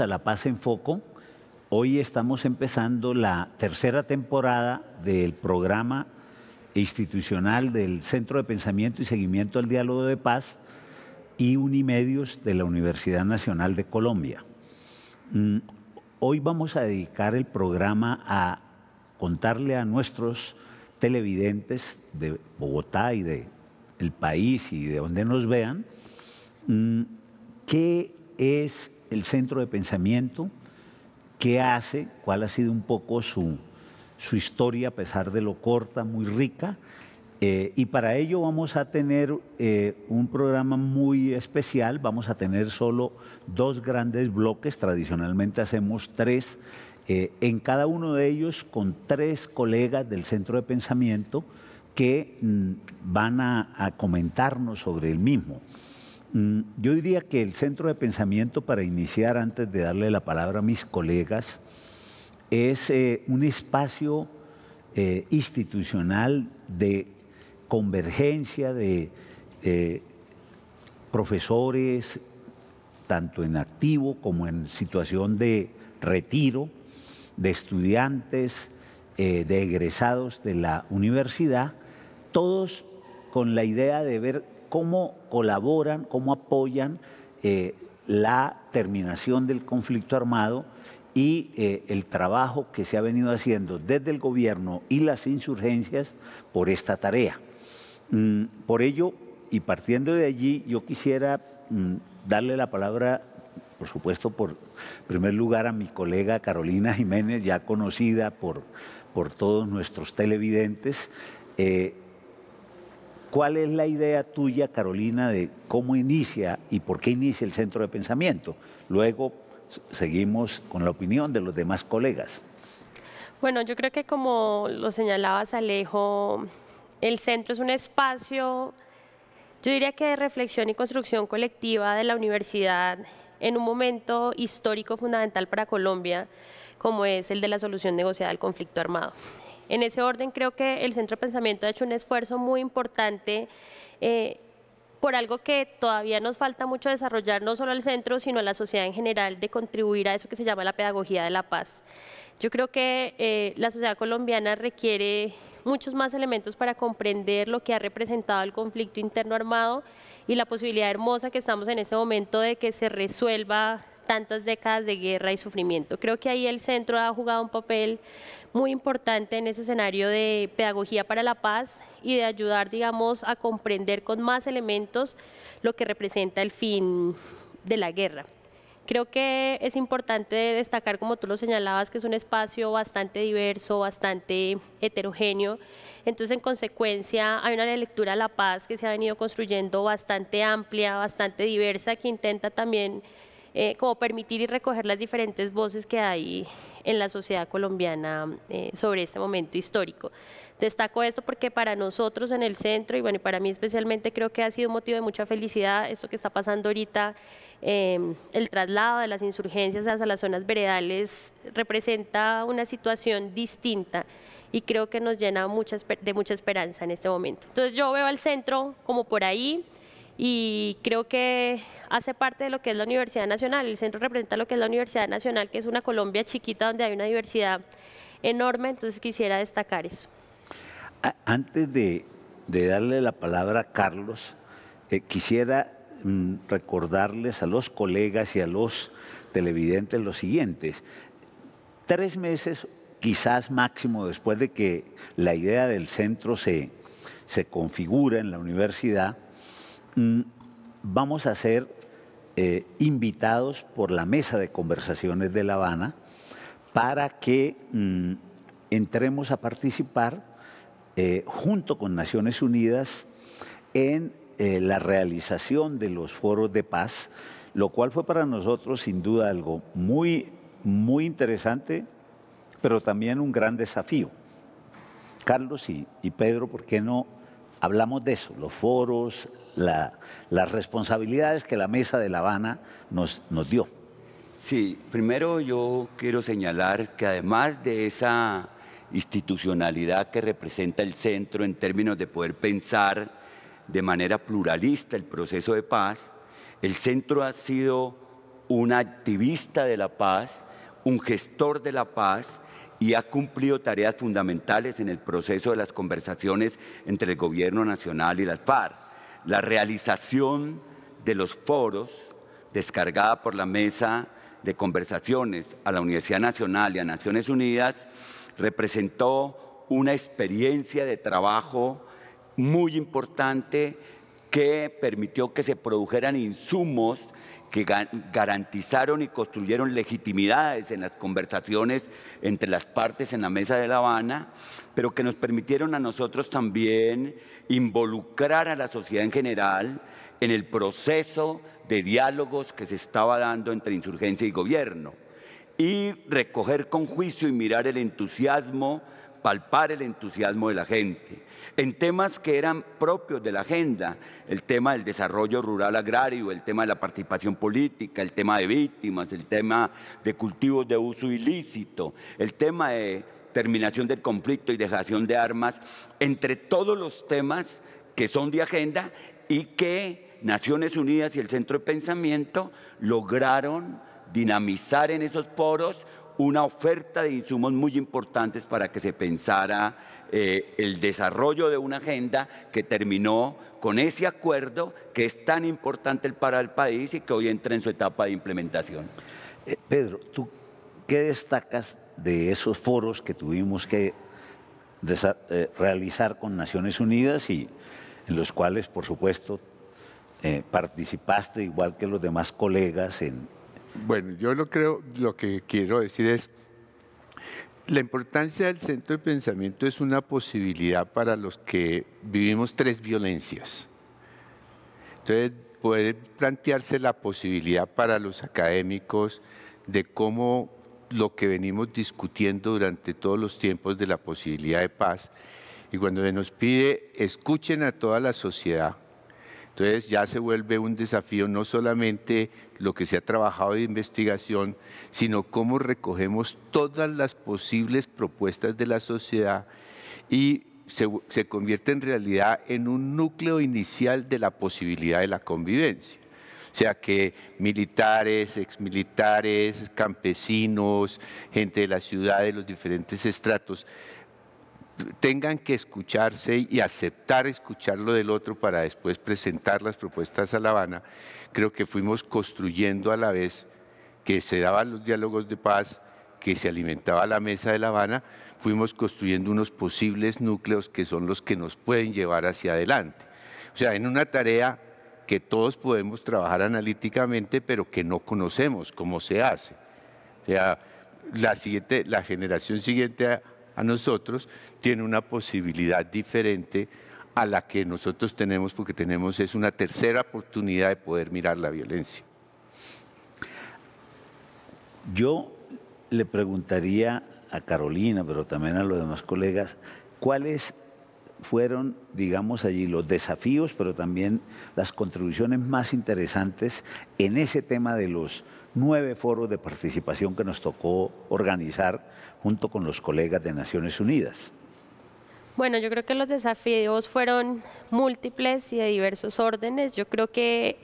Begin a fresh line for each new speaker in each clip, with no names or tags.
a La Paz en Foco. Hoy estamos empezando la tercera temporada del programa institucional del Centro de Pensamiento y Seguimiento al Diálogo de Paz y Unimedios de la Universidad Nacional de Colombia. Mm, hoy vamos a dedicar el programa a contarle a nuestros televidentes de Bogotá y de país y de donde nos vean mm, qué es el centro de pensamiento, qué hace, cuál ha sido un poco su, historia, a pesar de lo corta, muy rica. Eh, y para ello vamos a tener eh, un programa muy especial, vamos a tener solo dos grandes bloques, tradicionalmente hacemos tres, eh, en cada uno de ellos con tres colegas del centro de pensamiento que mm, van a comentarnos sobre el mismo. Mm, yo diría que el centro de pensamiento para iniciar, antes de darle la palabra a mis colegas, es eh, un espacio eh, institucional de convergencia de eh, profesores, tanto en activo como en situación de retiro, de estudiantes, de egresados de la universidad, todos con la idea de ver cómo colaboran, cómo apoyan eh, la terminación del conflicto armado y eh, el trabajo que se ha venido haciendo desde el gobierno y las insurgencias por esta tarea. Mm, por ello, y partiendo de allí, yo quisiera mm, darle la palabra, por supuesto, por primer lugar a mi colega Carolina Jiménez, ya conocida por, por todos nuestros televidentes. Eh, ¿Cuál es la idea tuya, Carolina, de cómo inicia y por qué inicia el centro de pensamiento? Luego seguimos con la opinión de los demás colegas.
Bueno, yo creo que como lo señalabas, Alejo, el centro es un espacio, yo diría que de reflexión y construcción colectiva de la universidad en un momento histórico fundamental para Colombia, como es el de la solución negociada al conflicto armado. En ese orden creo que el Centro de Pensamiento ha hecho un esfuerzo muy importante. Eh, por algo que todavía nos falta mucho desarrollar, no solo al centro, sino a la sociedad en general, de contribuir a eso que se llama la pedagogía de la paz. Yo creo que eh, la sociedad colombiana requiere muchos más elementos para comprender lo que ha representado el conflicto interno armado y la posibilidad hermosa que estamos en este momento de que se resuelva tantas décadas de guerra y sufrimiento. Creo que ahí el centro ha jugado un papel muy importante en ese escenario de pedagogía para la paz y de ayudar, digamos, a comprender con más elementos lo que representa el fin de la guerra. Creo que es importante destacar, como tú lo señalabas, que es un espacio bastante diverso, bastante heterogéneo. Entonces, en consecuencia, hay una lectura a la paz que se ha venido construyendo bastante amplia, bastante diversa, que intenta también eh, como permitir y recoger las diferentes voces que hay en la sociedad colombiana eh, sobre este momento histórico. Destaco esto porque para nosotros en el centro, y bueno, y para mí especialmente, creo que ha sido un motivo de mucha felicidad esto que está pasando ahorita, em, el traslado de las insurgencias hacia las zonas veredales representa una situación distinta y creo que nos llena de mucha esperanza en este momento. Entonces yo veo al centro como por ahí, y creo que hace parte de lo que es la Universidad Nacional. El centro representa lo que es la Universidad Nacional, que es una Colombia chiquita donde hay una diversidad enorme, entonces quisiera destacar eso.
Antes de, darle la palabra a Carlos, eh, quisiera mm, recordarles a los colegas y a los televidentes lo siguiente. Tres meses, quizás máximo, después de que la idea del centro se, se configura en la universidad, Mm, vamos a ser eh, invitados por la mesa de conversaciones de La Habana para que mm, entremos a participar eh, junto con Naciones Unidas en eh, la realización de los foros de paz, lo cual fue para nosotros sin duda algo muy, muy interesante, pero también un gran desafío. Carlos y Pedro, ¿por qué no hablamos de eso? Los foros, las responsabilidades que la mesa de La Habana nos, nos dio. Sí,
primero yo quiero señalar que además de esa institucionalidad que representa el centro en términos de poder pensar de manera pluralista el proceso de paz, el centro ha sido un activista de la paz, un gestor de la paz y ha cumplido tareas fundamentales en el proceso de las conversaciones entre el gobierno nacional y las FARC la realización de los foros descargada por la Mesa de Conversaciones a la Universidad Nacional y a Naciones Unidas representó una experiencia de trabajo muy importante que permitió que se produjeran insumos que garantizaron y construyeron legitimidades en las conversaciones entre las partes en la mesa de La Habana, pero que nos permitieron a nosotros también involucrar a la sociedad en general en el proceso de diálogos que se estaba dando entre insurgencia y gobierno y recoger con juicio y mirar el entusiasmo palpar el entusiasmo de la gente. En temas que eran propios de la agenda, el tema del desarrollo rural agrario, el tema de la participación política, el tema de víctimas, el tema de cultivos de uso ilícito, el tema de terminación del conflicto y dejación de armas, entre todos los temas que son de agenda y que Naciones Unidas y el Centro de Pensamiento lograron dinamizar en esos poros una oferta de insumos muy importantes para que se pensara eh, el desarrollo de una agenda que terminó con ese acuerdo que es tan importante para el país y que hoy entra en su etapa de implementación. Eh,
Pedro, ¿tú qué destacas de esos foros que tuvimos que eh, realizar con Naciones Unidas y en los cuales, por supuesto, participaste igual que los demás colegas en,
bueno, yo lo creo, lo que quiero decir es, la importancia del centro de pensamiento es una posibilidad para los que vivimos tres violencias. Entonces, poder plantearse la posibilidad para los académicos de cómo lo que venimos discutiendo durante todos los tiempos de la posibilidad de paz, y cuando se nos pide escuchen a toda la sociedad, entonces ya se vuelve un desafío no solamente lo que se ha trabajado de investigación, sino cómo recogemos todas las posibles propuestas de la sociedad y se, convierte en realidad en un núcleo inicial de la posibilidad de la convivencia. O sea que militares, exmilitares, campesinos, gente de la ciudad, de los diferentes estratos, tengan que escucharse y aceptar escuchar lo del otro para después presentar las propuestas a La Habana, creo que fuimos construyendo a la vez que se daban los diálogos de paz, que se alimentaba la mesa de La Habana, fuimos construyendo unos posibles núcleos que son los que nos pueden llevar hacia adelante. O sea, en una tarea que todos podemos trabajar analíticamente, pero que no conocemos cómo se hace. O sea, la, siguiente, la generación siguiente a nosotros, tiene una posibilidad diferente a la que nosotros tenemos, porque tenemos es una
tercera oportunidad de poder mirar la violencia. Yo le preguntaría a Carolina, pero también a los demás colegas, ¿cuáles fueron, digamos allí, los desafíos, pero también las contribuciones más interesantes en ese tema de los nueve foros de participación que nos tocó organizar junto con los colegas de Naciones Unidas.
Bueno, yo creo que los desafíos fueron múltiples y de diversos órdenes. Yo creo que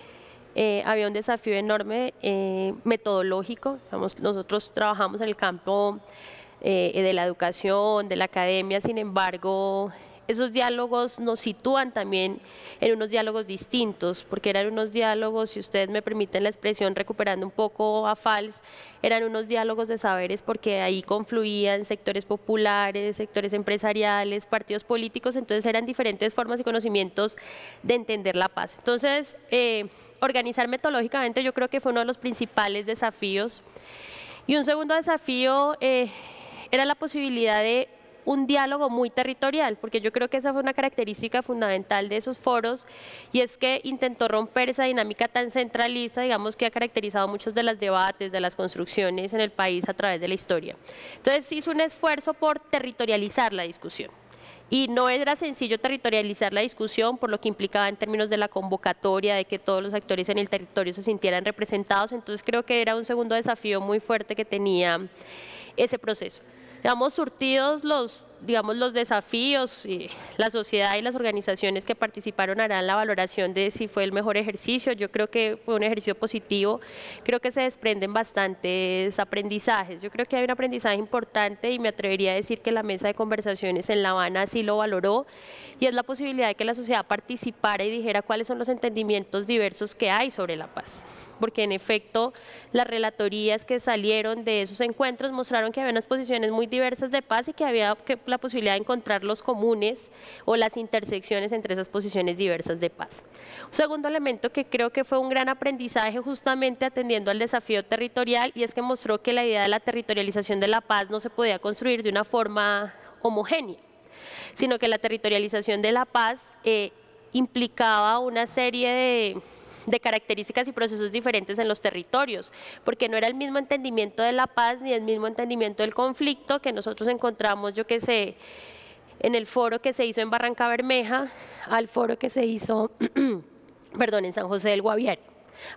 eh, había un desafío enorme eh, metodológico. nosotros trabajamos en el campo eh, de la educación, de la academia, sin embargo, esos diálogos nos sitúan también en unos diálogos distintos, porque eran unos diálogos, si ustedes me permiten la expresión, recuperando un poco a Fals, eran unos diálogos de saberes porque ahí confluían sectores populares, sectores empresariales, partidos políticos, entonces eran diferentes formas y conocimientos de entender la paz. Entonces, eh, organizar metodológicamente yo creo que fue uno de los principales desafíos. Y un segundo desafío eh, era la posibilidad de un diálogo muy territorial, porque yo creo que esa fue una característica fundamental de esos foros y es que intentó romper esa dinámica tan centralista, digamos, que ha caracterizado muchos de los debates, de las construcciones en el país a través de la historia. Entonces hizo un esfuerzo por territorializar la discusión. Y no era sencillo territorializar la discusión, por lo que implicaba en términos de la convocatoria, de que todos los actores en el territorio se sintieran representados. Entonces creo que era un segundo desafío muy fuerte que tenía ese proceso digamos, surtidos los digamos, los desafíos, y la sociedad y las organizaciones que participaron harán la valoración de si fue el mejor ejercicio. Yo creo que fue un ejercicio positivo. Creo que se desprenden bastantes aprendizajes. Yo creo que hay un aprendizaje importante y me atrevería a decir que la mesa de conversaciones en La Habana sí lo valoró y es la posibilidad de que la sociedad participara y dijera cuáles son los entendimientos diversos que hay sobre la paz porque en efecto las relatorías que salieron de esos encuentros mostraron que había unas posiciones muy diversas de paz y que había que la posibilidad de encontrar los comunes o las intersecciones entre esas posiciones diversas de paz. segundo elemento que creo que fue un gran aprendizaje justamente atendiendo al desafío territorial y es que mostró que la idea de la territorialización de la paz no se podía construir de una forma homogénea, sino que la territorialización de la paz eh, implicaba una serie de de características y procesos diferentes en los territorios, porque no era el mismo entendimiento de la paz ni el mismo entendimiento del conflicto que nosotros encontramos, yo que sé, en el foro que se hizo en Barranca Bermeja, al foro que se hizo, perdón, en San José del Guaviare.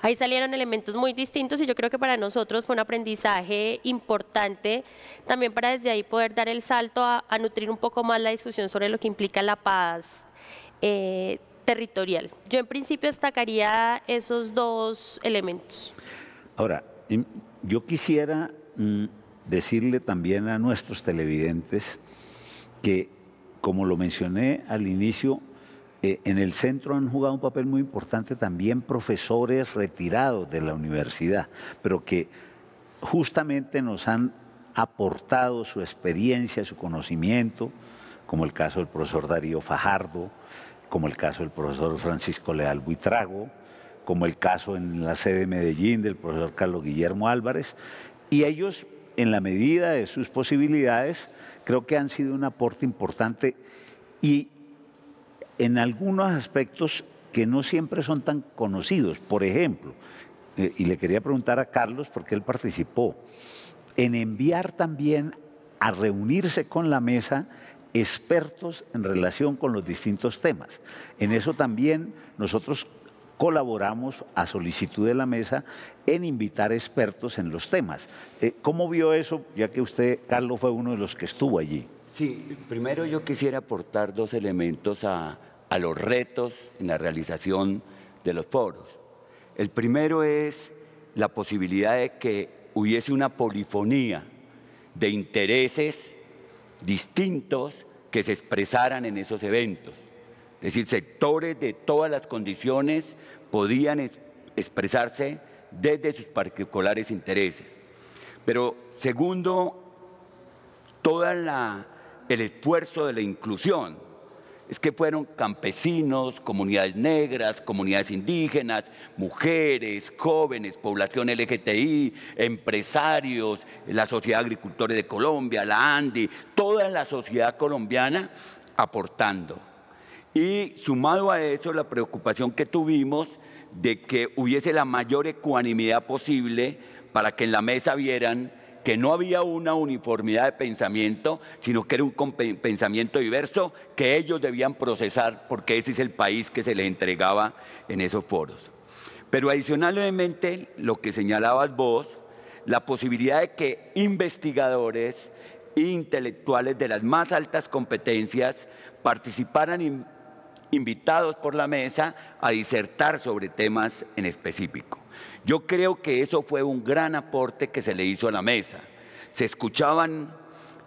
Ahí salieron elementos muy distintos y yo creo que para nosotros fue un aprendizaje importante también para desde ahí poder dar el salto a, nutrir un poco más la discusión sobre lo que implica la paz eh, territorial. Yo en principio destacaría esos dos elementos.
Ahora, yo quisiera mm, decirle también a nuestros televidentes que, como lo mencioné al inicio, eh, en el centro han jugado un papel muy importante también profesores retirados de la universidad, pero que justamente nos han aportado su experiencia, su conocimiento, como el caso del profesor Darío Fajardo, como el caso del profesor Francisco Leal Buitrago, como el caso en la sede de Medellín del profesor Carlos Guillermo Álvarez, y ellos, en la medida de sus posibilidades, creo que han sido un aporte importante y en algunos aspectos que no siempre son tan conocidos. Por ejemplo, eh, y le quería preguntar a Carlos, porque él participó, en enviar también a reunirse con la mesa expertos en relación con los distintos temas. En eso también nosotros colaboramos a solicitud de la mesa en invitar expertos en los temas.
Eh, ¿Cómo vio eso, ya que usted, Carlos, fue uno de los que estuvo allí? Sí, primero yo quisiera aportar dos elementos a, los retos en la realización de los foros. El primero es la posibilidad de que hubiese una polifonía de intereses distintos que se expresaran en esos eventos. Es decir, sectores de todas las condiciones podían expresarse desde sus particulares intereses. Pero segundo, todo el esfuerzo de la inclusión es que fueron campesinos, comunidades negras, comunidades indígenas, mujeres, jóvenes, población LGTI, empresarios, la Sociedad de Agricultores de Colombia, la ANDI, toda la sociedad colombiana aportando. Y sumado a eso, la preocupación que tuvimos de que hubiese la mayor ecuanimidad posible para que en la mesa vieran que no había una uniformidad de pensamiento, sino que era un pensamiento diverso que ellos debían procesar porque ese es el país que se les entregaba en esos foros. Pero adicionalmente, lo que señalabas vos, la posibilidad de que investigadores e intelectuales de las más altas competencias participaran invitados por la mesa a disertar sobre temas en específico. Yo creo que eso fue un gran aporte que se le hizo a la mesa. Se escuchaban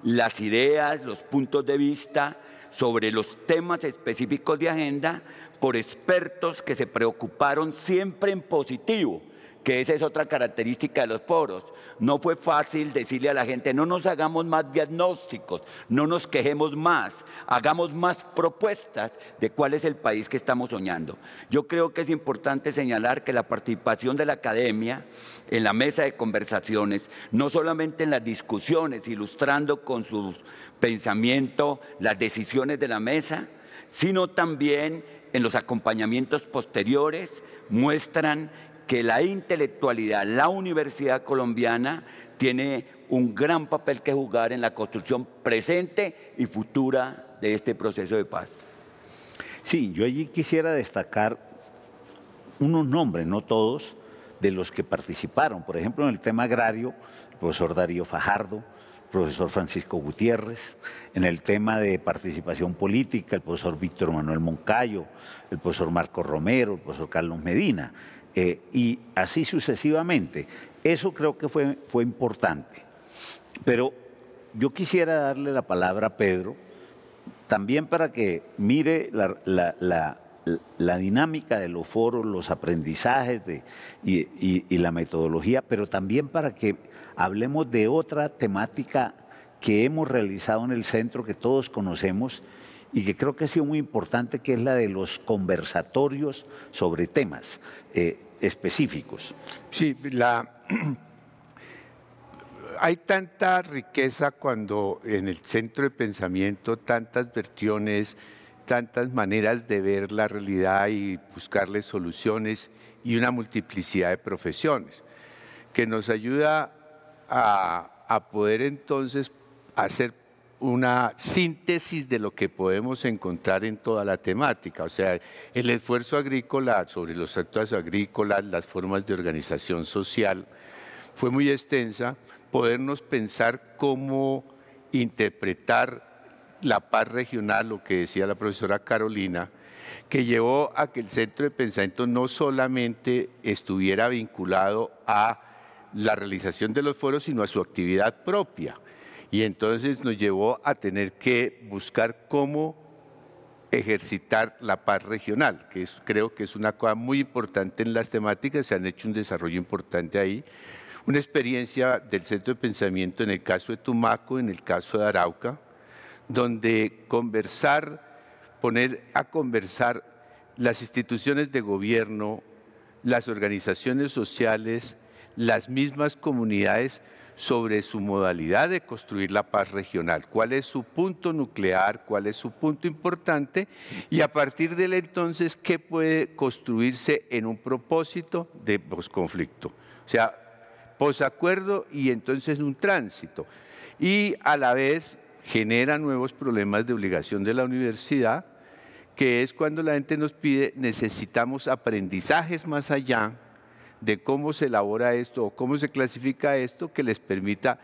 las ideas, los puntos de vista sobre los temas específicos de agenda por expertos que se preocuparon siempre en positivo que esa es otra característica de los poros. No fue fácil decirle a la gente, no nos hagamos más diagnósticos, no nos quejemos más, hagamos más propuestas de cuál es el país que estamos soñando. Yo creo que es importante señalar que la participación de la academia en la mesa de conversaciones, no solamente en las discusiones, ilustrando con su pensamiento las decisiones de la mesa, sino también en los acompañamientos posteriores muestran que la intelectualidad, la Universidad Colombiana tiene un gran papel que jugar en la construcción presente y futura de este proceso de paz.
Sí, yo allí quisiera destacar unos nombres, no todos, de los que participaron. Por ejemplo, en el tema agrario, el profesor Darío Fajardo, el profesor Francisco Gutiérrez, en el tema de participación política, el profesor Víctor Manuel Moncayo, el profesor Marco Romero, el profesor Carlos Medina. Eh, y así sucesivamente. Eso creo que fue, fue importante. Pero yo quisiera darle la palabra a Pedro, también para que mire la, dinámica de los foros, los aprendizajes de, y, la metodología, pero también para que hablemos de otra temática que hemos realizado en el centro, que todos conocemos y que creo que ha sido muy importante, que es la de los conversatorios sobre temas. Eh, específicos. Sí, la,
hay tanta riqueza cuando en el centro de pensamiento, tantas versiones, tantas maneras de ver la realidad y buscarle soluciones y una multiplicidad de profesiones, que nos ayuda a, a poder entonces hacer una síntesis de lo que podemos encontrar en toda la temática, o sea, el esfuerzo agrícola sobre los actos agrícolas, las formas de organización social, fue muy extensa, podernos pensar cómo interpretar la paz regional, lo que decía la profesora Carolina, que llevó a que el centro de pensamiento no solamente estuviera vinculado a la realización de los foros, sino a su actividad propia y entonces nos llevó a tener que buscar cómo ejercitar la paz regional, que es, creo que es una cosa muy importante en las temáticas, se han hecho un desarrollo importante ahí. Una experiencia del centro de pensamiento en el caso de Tumaco, en el caso de Arauca, donde conversar, poner a conversar las instituciones de gobierno, las organizaciones sociales, las mismas comunidades sobre su modalidad de construir la paz regional, cuál es su punto nuclear, cuál es su punto importante y a partir de entonces qué puede construirse en un propósito de posconflicto. O sea, posacuerdo y entonces un tránsito. Y a la vez genera nuevos problemas de obligación de la universidad, que es cuando la gente nos pide necesitamos aprendizajes más allá de cómo se elabora esto o cómo se clasifica esto que les permita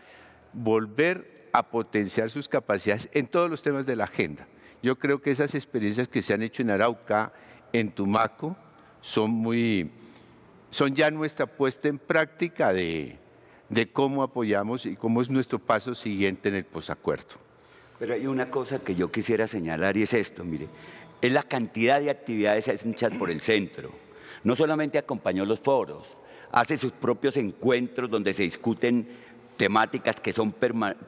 volver a potenciar sus capacidades en todos los temas de la agenda. Yo creo que esas experiencias que se han hecho en Arauca, en Tumaco, son muy, son ya nuestra puesta en práctica de, de cómo apoyamos
y cómo es nuestro paso siguiente en el posacuerdo. Pero hay una cosa que yo quisiera señalar y es esto, mire, es la cantidad de actividades hechas por el centro no solamente acompañó los foros, hace sus propios encuentros donde se discuten temáticas que son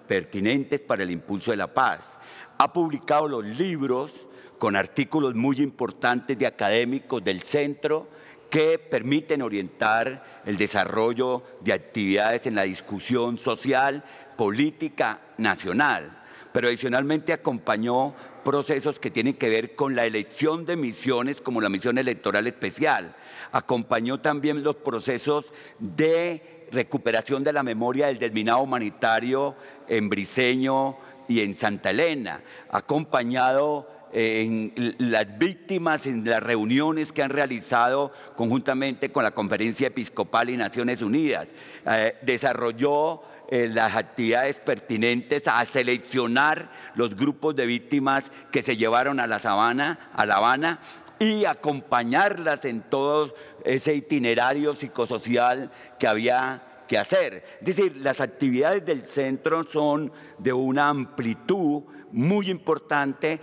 pertinentes para el impulso de la paz. Ha publicado los libros con artículos muy importantes de académicos del centro que permiten orientar el desarrollo de actividades en la discusión social, política, nacional pero adicionalmente acompañó procesos que tienen que ver con la elección de misiones, como la misión electoral especial. Acompañó también los procesos de recuperación de la memoria del desminado humanitario en Briseño y en Santa Elena. Acompañado eh, en las víctimas, en las reuniones que han realizado conjuntamente con la Conferencia Episcopal y Naciones Unidas. Eh, desarrolló eh, las actividades pertinentes a seleccionar los grupos de víctimas que se llevaron a la sabana, a La Habana, y acompañarlas en todo ese itinerario psicosocial que había que hacer. Es decir, las actividades del centro son de una amplitud muy importante,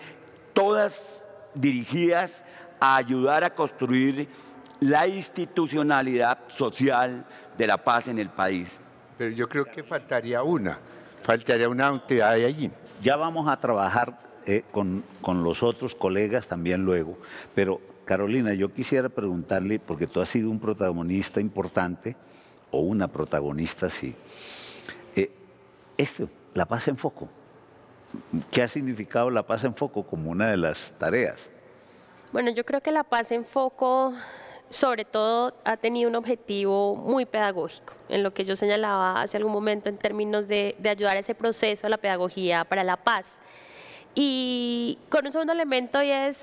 todas dirigidas a ayudar a construir la institucionalidad social de la paz en el país yo creo que faltaría una, faltaría una entidad de allí. Ya vamos a trabajar eh, con,
los otros colegas también luego, pero Carolina, yo quisiera preguntarle, porque tú has sido un protagonista importante, o una protagonista sí. Eh, esto, la paz en foco. ¿Qué ha significado la paz en foco como una de las tareas?
Bueno, yo creo que la paz en foco sobre todo ha tenido un objetivo muy pedagógico, en lo que yo señalaba hace algún momento en términos de, ayudar a ese proceso a la pedagogía para la paz. Y con un segundo elemento es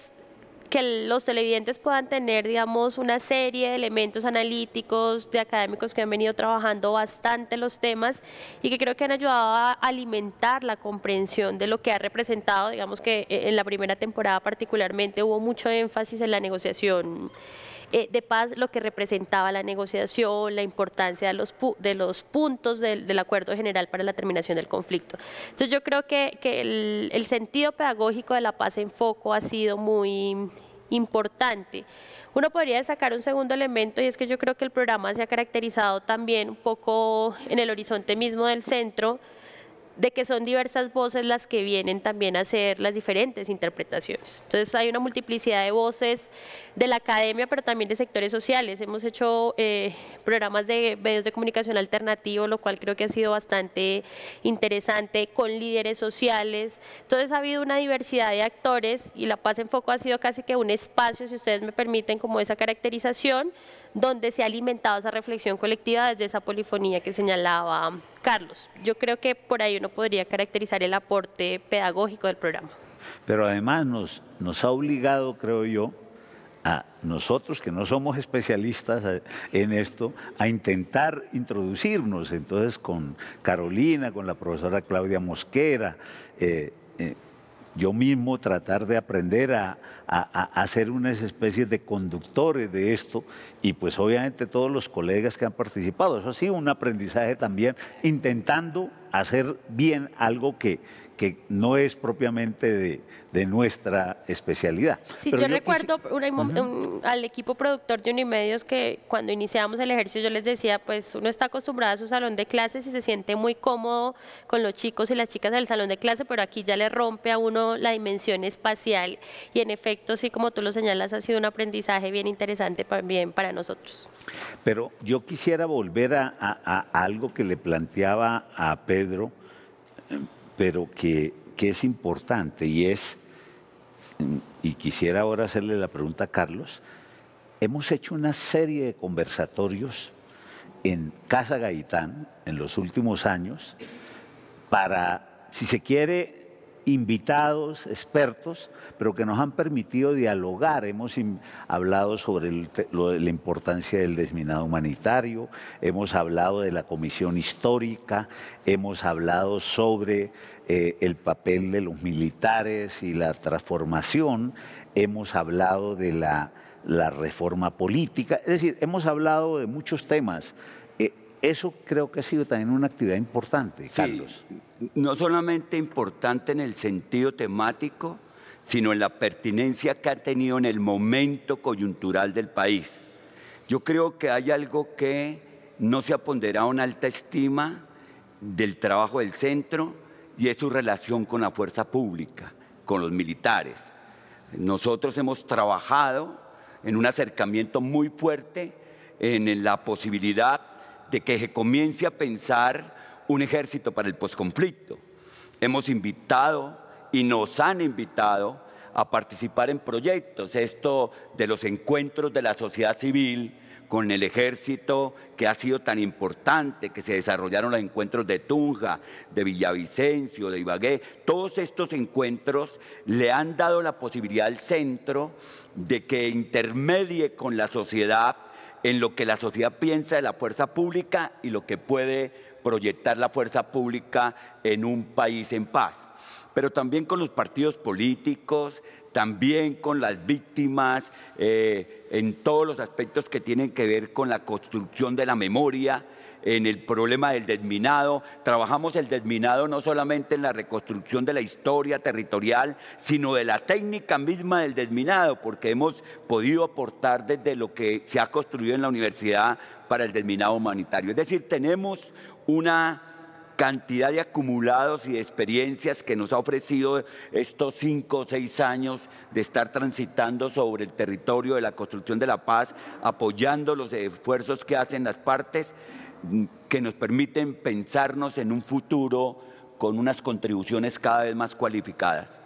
que los televidentes puedan tener, digamos, una serie de elementos analíticos, de académicos que han venido trabajando bastante los temas y que creo que han ayudado a alimentar la comprensión de lo que ha representado, digamos que e, en la primera temporada particularmente hubo mucho énfasis en la negociación eh, de paz lo que representaba la negociación, la importancia de los, puntos del, acuerdo general para la terminación del conflicto. Entonces yo creo que, el, el sentido pedagógico de la paz en foco ha sido muy importante. Uno podría destacar un segundo elemento y es que yo creo que el programa se ha caracterizado también un poco en el horizonte mismo del centro de que son diversas voces las que vienen también a hacer las diferentes interpretaciones. Entonces hay una multiplicidad de voces de la academia, pero también de sectores sociales. Hemos hecho eh, programas de medios de comunicación alternativo, lo cual creo que ha sido bastante interesante, con líderes sociales. Entonces ha habido una diversidad de actores y La Paz en Foco ha sido casi que un espacio, si ustedes me permiten, como esa caracterización, donde se ha alimentado esa reflexión colectiva desde esa polifonía que señalaba Carlos. Yo creo que por ahí uno podría caracterizar el aporte pedagógico del programa.
Pero además nos, ha obligado, creo yo, a nosotros que no somos especialistas eh, en esto, a intentar introducirnos entonces con Carolina, con la profesora Claudia Mosquera, eh, eh, yo mismo tratar de aprender a, ser hacer unas especies de conductores de esto y pues obviamente todos los colegas que han participado. Eso ha sido un aprendizaje también, intentando hacer bien algo que, que no es propiamente de, nuestra especialidad. Sí, yo, recuerdo
al equipo productor de Unimedios que cuando iniciamos el ejercicio yo les decía, pues uno está acostumbrado a su salón de clases y se siente muy cómodo con los chicos y las chicas del salón de clase, pero aquí ya le rompe a uno la dimensión espacial y en efecto, sí, como tú lo señalas, ha sido un aprendizaje bien interesante también para nosotros.
Pero yo quisiera volver a algo que le planteaba a Pedro pero que, es importante y es, y quisiera ahora hacerle la pregunta a Carlos, hemos hecho una serie de conversatorios en Casa Gaitán en los últimos años para, si se quiere, invitados, expertos, pero que nos han permitido dialogar. Hemos hablado sobre la importancia del desminado humanitario, hemos hablado de la comisión histórica, hemos hablado sobre eh, el papel de los militares y la transformación, hemos hablado de la, la reforma política, es decir, hemos hablado de muchos temas eso creo que ha sido también una actividad importante,
Carlos. No solamente importante en el sentido temático, sino en la pertinencia que ha tenido en el momento coyuntural del país. Yo creo que hay algo que no se ha ponderado una alta estima del trabajo del centro y es su relación con la fuerza pública, con los militares. Nosotros hemos trabajado en un acercamiento muy fuerte en la posibilidad de que se comience a pensar un ejército para el posconflicto. Hemos invitado y nos han invitado a participar en proyectos, esto de los encuentros de la sociedad civil con el ejército que ha sido tan importante, que se desarrollaron los encuentros de Tunja, de Villavicencio, de Ibagué, todos estos encuentros le han dado la posibilidad al centro de que intermedie con la sociedad en lo que la sociedad piensa de la fuerza pública y lo que puede proyectar la fuerza pública en un país en paz, pero también con los partidos políticos, también con las víctimas, eh, en todos los aspectos que tienen que ver con la construcción de la memoria, en el problema del desminado. Trabajamos el desminado no solamente en la reconstrucción de la historia territorial, sino de la técnica misma del desminado, porque hemos podido aportar desde lo que se ha construido en la universidad para el desminado humanitario. Es decir, tenemos una cantidad de acumulados y experiencias que nos ha ofrecido estos cinco o seis años de estar transitando sobre el territorio de la construcción de la paz, apoyando los esfuerzos que hacen las partes que nos permiten pensarnos en un futuro con unas contribuciones cada vez más cualificadas.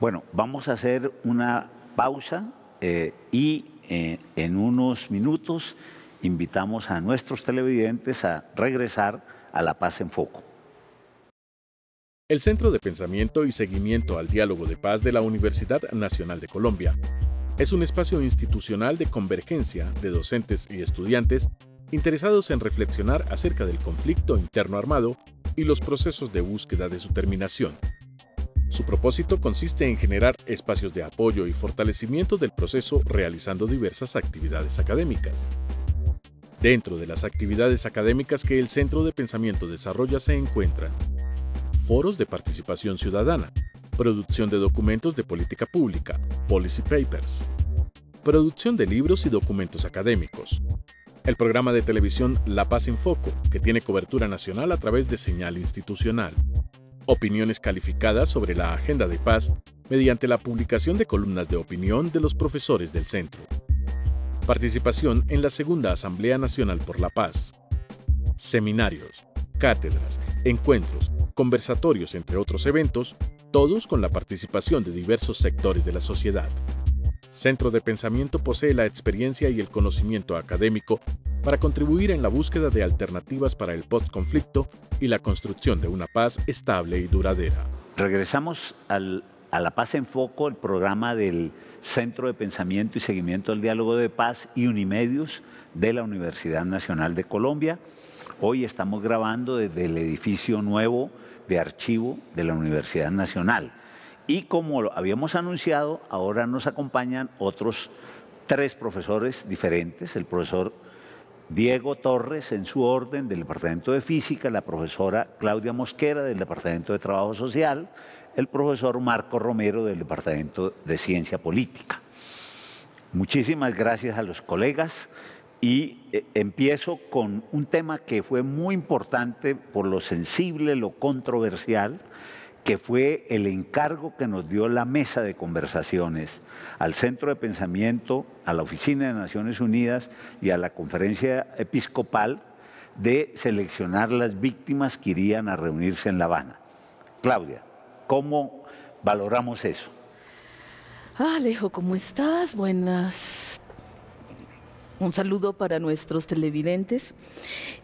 Bueno, vamos a hacer una pausa eh, y eh, en unos minutos invitamos a nuestros televidentes a regresar a La Paz en Foco.
El Centro de Pensamiento y Seguimiento al Diálogo de Paz de la Universidad Nacional de Colombia es un espacio institucional de convergencia de docentes y estudiantes interesados en reflexionar acerca del conflicto interno armado y los procesos de búsqueda de su terminación. Su propósito consiste en generar espacios de apoyo y fortalecimiento del proceso realizando diversas actividades académicas. Dentro de las actividades académicas que el Centro de Pensamiento desarrolla se encuentran foros de participación ciudadana, producción de documentos de política pública, policy papers, producción de libros y documentos académicos, el programa de televisión La Paz en Foco, que tiene cobertura nacional a través de señal institucional. Opiniones calificadas sobre la agenda de paz mediante la publicación de columnas de opinión de los profesores del centro. Participación en la Segunda Asamblea Nacional por la Paz. Seminarios, cátedras, encuentros, conversatorios, entre otros eventos, todos con la participación de diversos sectores de la sociedad. Centro de Pensamiento posee la experiencia y el conocimiento académico para contribuir en la búsqueda de alternativas para el postconflicto y la construcción de una paz estable y duradera. Regresamos al, a La Paz en Foco,
el programa del Centro de Pensamiento y Seguimiento al Diálogo de Paz y Unimedios de la Universidad Nacional de Colombia. Hoy estamos grabando desde el edificio nuevo de archivo de la Universidad Nacional. Y como lo habíamos anunciado, ahora nos acompañan otros tres profesores diferentes, el profesor Diego Torres en su orden del Departamento de Física, la profesora Claudia Mosquera del Departamento de Trabajo Social, el profesor Marco Romero del Departamento de Ciencia Política. Muchísimas gracias a los colegas y eh, empiezo con un tema que fue muy importante por lo sensible, lo controversial, que fue el encargo que nos dio la mesa de conversaciones al Centro de Pensamiento, a la Oficina de Naciones Unidas y a la Conferencia Episcopal de seleccionar las víctimas que irían a reunirse en La Habana. Claudia, ¿cómo valoramos eso?
Ah, Alejo, ¿cómo estás? Buenas un saludo para nuestros televidentes.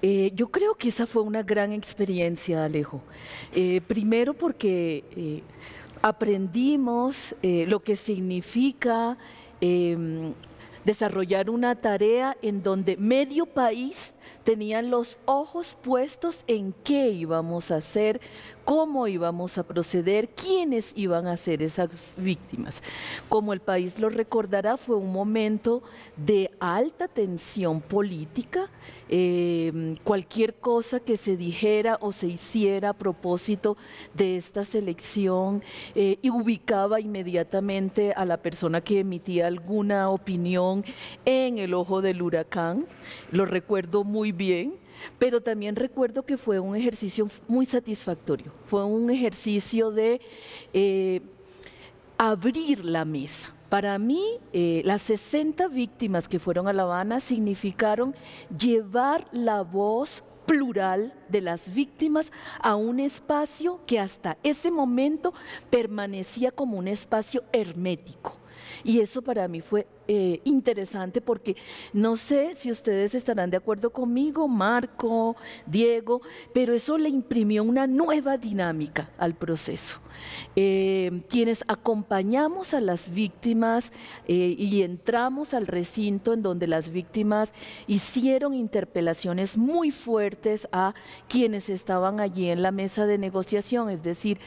Eh, yo creo que esa fue una gran experiencia, Alejo. Eh, primero porque eh, aprendimos lo que significa em, desarrollar una tarea en donde medio país tenían los ojos puestos en qué íbamos a hacer, cómo íbamos a proceder, quiénes iban a ser esas víctimas. Como el país lo recordará, fue un momento de alta tensión política. Eh, cualquier cosa que se dijera o se hiciera a propósito de esta selección eh, y ubicaba inmediatamente a la persona que emitía alguna opinión en el ojo del huracán. Lo recuerdo muy bien, pero también recuerdo que fue un ejercicio muy satisfactorio, fue un ejercicio de eh, abrir la mesa. Para mí, eh, las 60 víctimas que fueron a La Habana significaron llevar la voz plural de las víctimas a un espacio que hasta ese momento permanecía como un espacio hermético. Y eso para mí fue eh, interesante porque no sé si ustedes estarán de acuerdo conmigo, Marco, Diego, pero eso le imprimió una nueva dinámica al proceso. Eh, quienes acompañamos a las víctimas eh, y entramos al recinto en donde las víctimas hicieron interpelaciones muy fuertes a quienes estaban allí en la mesa de negociación, es decir,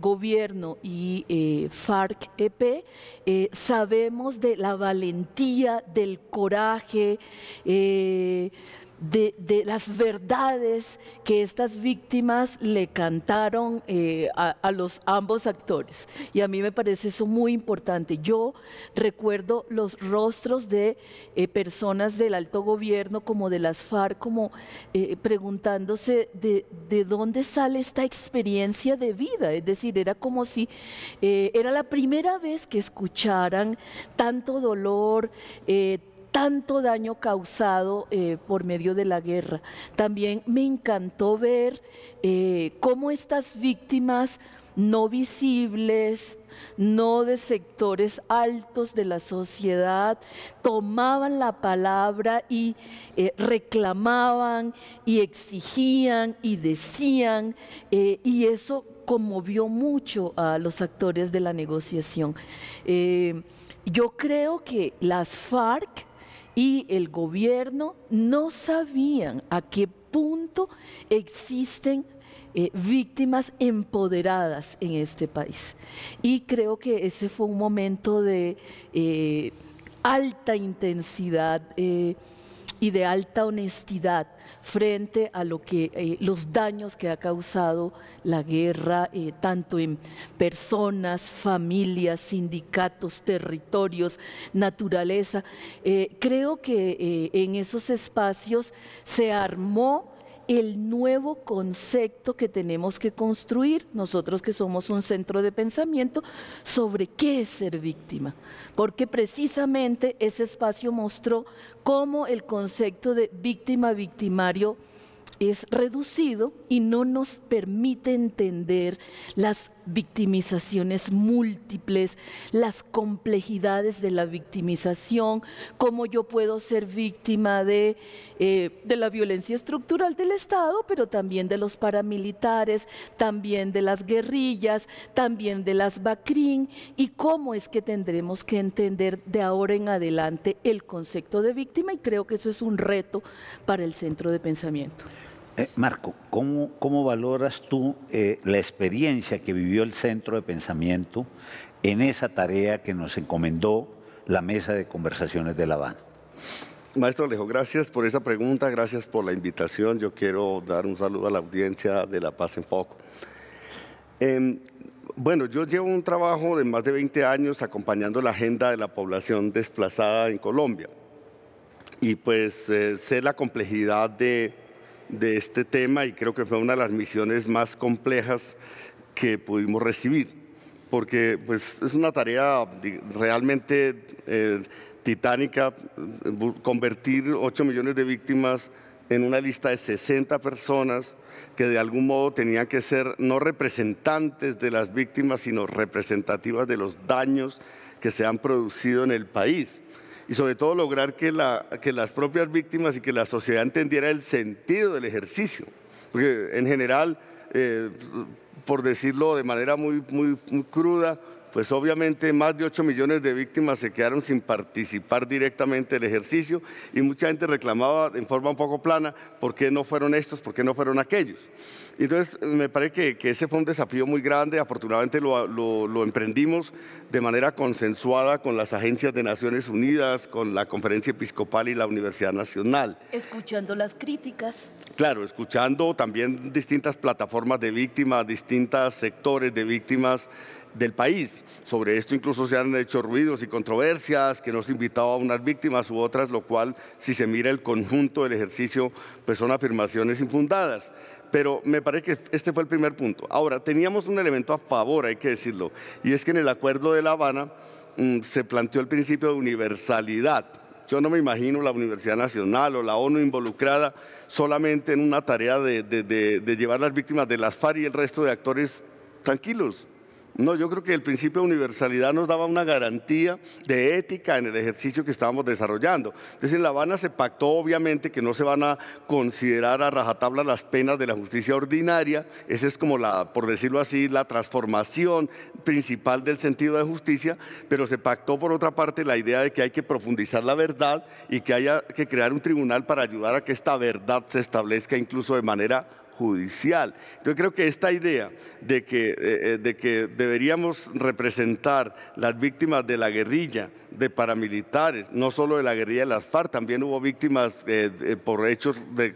gobierno y FARC-EP, sabemos de la valentía, del coraje. Eh, de, las verdades que estas víctimas le cantaron eh, a, los ambos actores. Y a mí me parece eso muy importante. Yo recuerdo los rostros de eh, personas del alto gobierno como de las FARC, como eh, preguntándose de, de, dónde sale esta experiencia de vida. Es decir, era como si era la primera vez que escucharan tanto dolor, tanto daño causado eh, por medio de la guerra. También me encantó ver eh, cómo estas víctimas no visibles, no de sectores altos de la sociedad, tomaban la palabra y eh, reclamaban y exigían y decían, y eso conmovió mucho a los actores de la negociación. yo creo que las FARC y el gobierno no sabían a qué punto existen eh, víctimas empoderadas en este país. Y creo que ese fue un momento de eh, alta intensidad. Eh, y de alta honestidad frente a lo que, eh, los daños que ha causado la guerra, eh, tanto en personas, familias, sindicatos, territorios, naturaleza. Eh, creo que en esos espacios se armó el nuevo concepto que tenemos que construir nosotros que somos un centro de pensamiento sobre qué es ser víctima. Porque precisamente ese espacio mostró cómo el concepto de víctima-victimario es reducido y no nos permite entender las victimizaciones múltiples, las complejidades de la victimización, cómo yo puedo ser víctima de, eh, de la violencia estructural del Estado, pero también de los paramilitares, también de las guerrillas, también de las BACRIN, y cómo es que tendremos que entender de ahora en adelante el concepto de víctima, y creo que eso es un reto para el centro de pensamiento.
Eh, Marco, ¿cómo, valoras tú eh, la experiencia que vivió el Centro de Pensamiento en esa tarea que nos encomendó la Mesa de Conversaciones de La Habana?
Maestro Alejo, gracias por esa pregunta, gracias por la invitación. Yo quiero dar un saludo a la audiencia de La Paz en Foco. Em, bueno, yo llevo un trabajo de más de 20 años acompañando la agenda de la población desplazada en Colombia. Y pues eh, sé la complejidad de de este tema y creo que fue una de las misiones más complejas que pudimos recibir, porque pues, es una tarea realmente eh, titánica convertir 8 millones de víctimas en una lista de 60 personas que de algún modo tenían que ser no representantes de las víctimas, sino representativas de los daños que se han producido en el país y sobre todo lograr que, la, que las propias víctimas y que la sociedad entendiera el sentido del ejercicio. Porque en general, eh, por decirlo de manera muy, muy, muy cruda, pues obviamente más de 8 millones de víctimas se quedaron sin participar directamente del ejercicio y mucha gente reclamaba en forma un poco plana por qué no fueron estos, por qué no fueron aquellos. Entonces, me parece que, ese fue un desafío muy grande, afortunadamente lo, lo emprendimos de manera consensuada con las agencias de Naciones Unidas, con la Conferencia Episcopal y la Universidad Nacional.
Escuchando las críticas.
Claro, escuchando también distintas plataformas de víctimas, distintos sectores de víctimas, del país. Sobre esto incluso se han hecho ruidos y controversias, que no se invitaba a unas víctimas u otras, lo cual, si se mira el conjunto del ejercicio, pues son afirmaciones infundadas. Pero me parece que este fue el primer punto. Ahora, teníamos un elemento a favor, hay que decirlo, y es que en el Acuerdo de La Habana mm, se planteó el principio de universalidad. Yo no me imagino la Universidad Nacional o la ONU involucrada solamente en una tarea de, de llevar las víctimas de las FARC y el resto de actores tranquilos no, yo creo que el principio de universalidad nos daba una garantía de ética en el ejercicio que estábamos desarrollando. Entonces, en La Habana se pactó, obviamente, que no se van a considerar a rajatabla las penas de la justicia ordinaria. Esa es como la, por decirlo así, la transformación principal del sentido de justicia, pero se pactó, por otra parte, la idea de que hay que profundizar la verdad y que haya que crear un tribunal para ayudar a que esta verdad se establezca incluso de manera judicial. Yo creo que esta idea de que, eh, eh, de que deberíamos representar las víctimas de la guerrilla, de paramilitares, no solo de la guerrilla de las FARC, también hubo víctimas eh, por hechos de,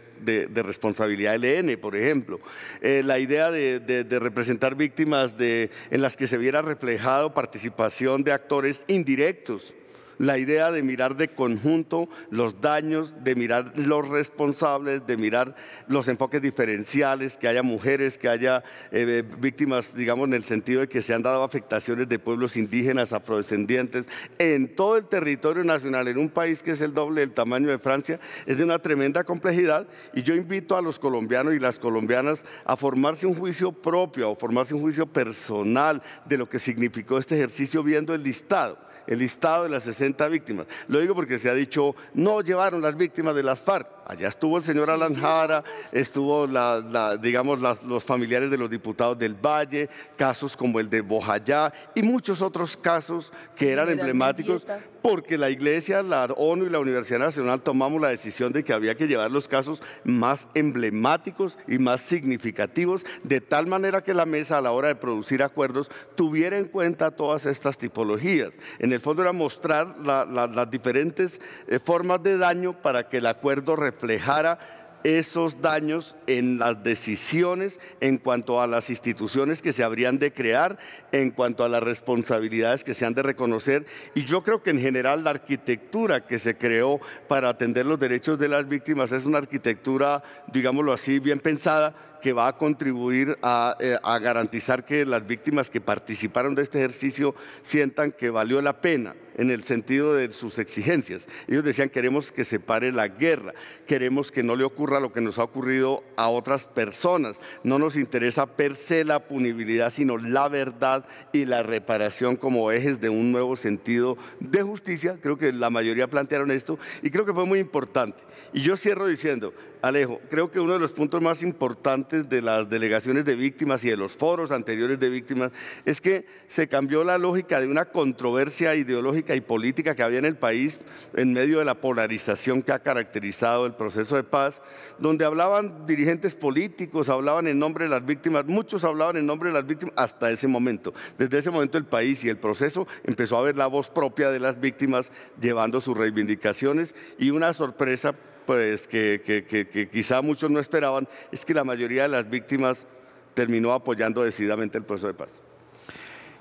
responsabilidad LN, e e, por ejemplo. la idea de, representar víctimas de, en las que se viera reflejado participación de actores indirectos la idea de mirar de conjunto los daños, de mirar los responsables, de mirar los enfoques diferenciales, que haya mujeres, que haya eh, víctimas, digamos, en el sentido de que se han dado afectaciones de pueblos indígenas, afrodescendientes, en todo el territorio nacional, en un país que es el doble del tamaño de Francia, es de una tremenda complejidad y yo invito a los colombianos y las colombianas a formarse un juicio propio, o formarse un juicio personal de lo que significó este ejercicio viendo el listado el listado de las 60 víctimas. Lo digo porque se ha dicho, no llevaron las víctimas de las FARC. Allá estuvo el señor Alan Jara, estuvo, la, digamos, los familiares de los diputados del Valle, casos como el de Bojayá y muchos otros casos que eran emblemáticos, porque la Iglesia, la ONU y la Universidad Nacional tomamos la decisión de que había que llevar los casos más emblemáticos y más significativos, de tal manera que la mesa a la hora de producir acuerdos tuviera en cuenta todas estas tipologías. En el fondo era mostrar las diferentes eh, formas de daño para que el acuerdo reflejara esos daños en las decisiones en cuanto a las instituciones que se habrían de crear, en cuanto a las responsabilidades que se han de reconocer. Y yo creo que en general la arquitectura que se creó para atender los derechos de las víctimas es una arquitectura, digámoslo así, bien pensada, que va a contribuir a, eh, a garantizar que las víctimas que participaron de este ejercicio sientan que valió la pena en el sentido de sus exigencias. Ellos decían, queremos que se pare la guerra, queremos que no le ocurra lo que nos ha ocurrido a otras personas. No nos interesa per se la punibilidad, sino la verdad y la reparación como ejes de un nuevo sentido de justicia. Creo que la mayoría plantearon esto y creo que fue muy importante. Y yo cierro diciendo, Alejo, creo que uno de los puntos más importantes de las delegaciones de víctimas y de los foros anteriores de víctimas es que se cambió la lógica de una controversia ideológica y política que había en el país en medio de la polarización que ha caracterizado el proceso de paz, donde hablaban dirigentes políticos, hablaban en nombre de las víctimas, muchos hablaban en nombre de las víctimas hasta ese momento. Desde ese momento el país y el proceso empezó a ver la voz propia de las víctimas llevando sus reivindicaciones y una sorpresa pues que, quizá muchos no esperaban, es que la mayoría de las víctimas terminó apoyando decididamente el proceso de paz.